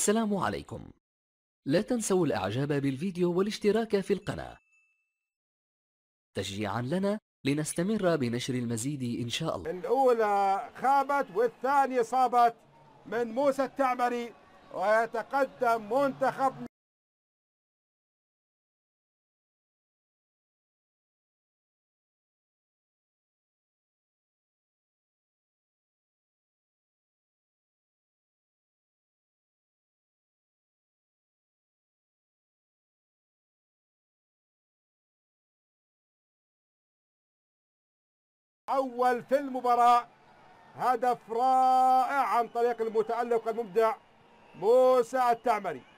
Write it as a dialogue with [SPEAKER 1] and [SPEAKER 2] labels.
[SPEAKER 1] السلام عليكم لا تنسوا الاعجاب بالفيديو والاشتراك في القناة تشجيعا لنا لنستمر بنشر المزيد إن شاء الله
[SPEAKER 2] الأولى خابت والثانية صابت من موسى التعمري
[SPEAKER 3] ويتقدم منتخب أول في المباراة
[SPEAKER 4] هدف رائع عن طريق المتألق المبدع
[SPEAKER 3] موسى التعمري